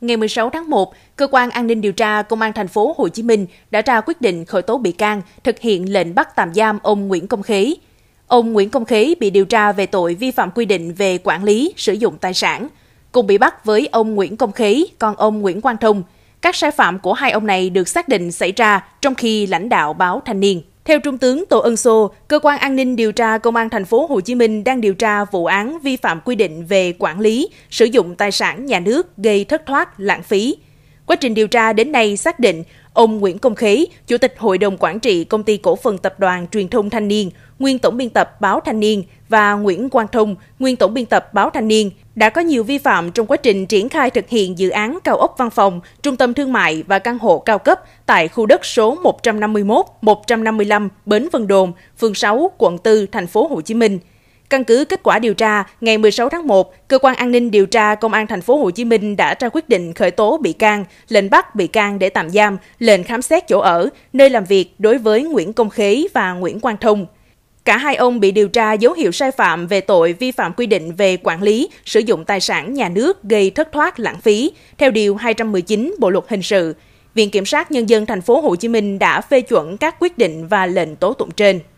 Ngày 16 tháng 1, cơ quan an ninh điều tra công an thành phố Hồ Chí Minh đã ra quyết định khởi tố bị can, thực hiện lệnh bắt tạm giam ông Nguyễn Công Khế. Ông Nguyễn Công Khế bị điều tra về tội vi phạm quy định về quản lý, sử dụng tài sản, cùng bị bắt với ông Nguyễn Công Khế, còn ông Nguyễn Quang Thông. Các sai phạm của hai ông này được xác định xảy ra trong khi lãnh đạo báo Thanh niên. Theo Trung tướng Tô Ân Sô, cơ quan an ninh điều tra Công an thành phố Hồ Chí Minh đang điều tra vụ án vi phạm quy định về quản lý, sử dụng tài sản nhà nước gây thất thoát, lãng phí. Quá trình điều tra đến nay xác định ông Nguyễn Công Khí, Chủ tịch Hội đồng Quản trị Công ty Cổ phần Tập đoàn Truyền thông Thanh niên, nguyên tổng biên tập báo Thanh niên và Nguyễn Quang Thông, nguyên tổng biên tập báo Thanh niên, đã có nhiều vi phạm trong quá trình triển khai thực hiện dự án cao ốc văn phòng, trung tâm thương mại và căn hộ cao cấp tại khu đất số 151, 155 Bến Vân Đồn, phường 6, quận 4, thành phố Hồ Chí Minh – Căn cứ kết quả điều tra, ngày 16 tháng 1, cơ quan an ninh điều tra công an thành phố Hồ Chí Minh đã ra quyết định khởi tố bị can, lệnh bắt bị can để tạm giam, lệnh khám xét chỗ ở, nơi làm việc đối với Nguyễn Công Khế và Nguyễn Quang Thông. Cả hai ông bị điều tra dấu hiệu sai phạm về tội vi phạm quy định về quản lý, sử dụng tài sản nhà nước gây thất thoát lãng phí, theo Điều 219 Bộ Luật Hình sự. Viện Kiểm sát Nhân dân thành phố Hồ Chí Minh đã phê chuẩn các quyết định và lệnh tố tụng trên.